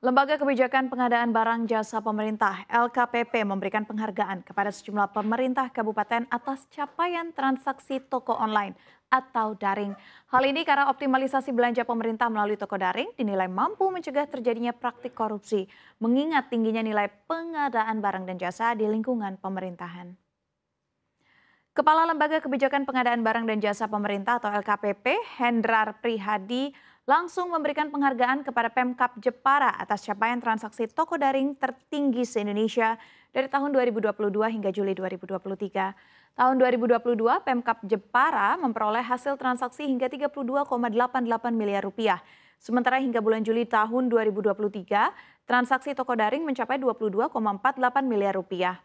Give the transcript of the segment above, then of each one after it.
Lembaga Kebijakan Pengadaan Barang Jasa Pemerintah LKPP memberikan penghargaan kepada sejumlah pemerintah kabupaten atas capaian transaksi toko online atau daring. Hal ini karena optimalisasi belanja pemerintah melalui toko daring dinilai mampu mencegah terjadinya praktik korupsi, mengingat tingginya nilai pengadaan barang dan jasa di lingkungan pemerintahan. Kepala Lembaga Kebijakan Pengadaan Barang dan Jasa Pemerintah atau LKPP, Hendrar Prihadi, langsung memberikan penghargaan kepada Pemkap Jepara atas capaian transaksi toko daring tertinggi se-Indonesia dari tahun 2022 hingga Juli 2023. Tahun 2022, Pemkap Jepara memperoleh hasil transaksi hingga 32,88 miliar rupiah. Sementara hingga bulan Juli tahun 2023, transaksi toko daring mencapai 22,48 miliar rupiah.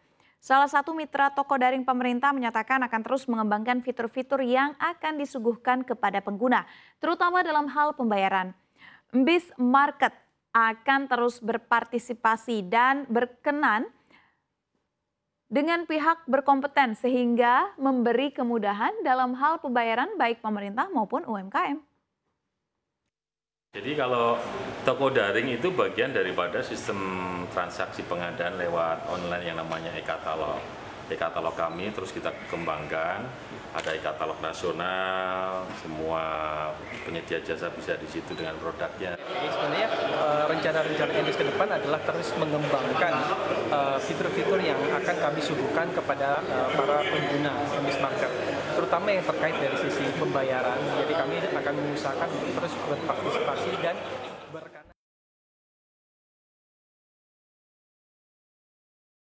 Salah satu mitra toko daring pemerintah menyatakan akan terus mengembangkan fitur-fitur yang akan disuguhkan kepada pengguna, terutama dalam hal pembayaran. Bis Market akan terus berpartisipasi dan berkenan dengan pihak berkompeten sehingga memberi kemudahan dalam hal pembayaran baik pemerintah maupun UMKM. Jadi kalau toko daring itu bagian daripada sistem transaksi pengadaan lewat online yang namanya e-katalog. E-katalog kami terus kita kembangkan, ada e-katalog nasional, penyedia jasa bisa di situ dengan produknya. sebenarnya eh, rencana-rencana Endus ke depan adalah terus mengembangkan eh, fitur-fitur yang akan kami suguhkan kepada eh, para pengguna Endus Market, terutama yang terkait dari sisi pembayaran. Jadi kami akan mengusahakan terus berpartisipasi dan berkat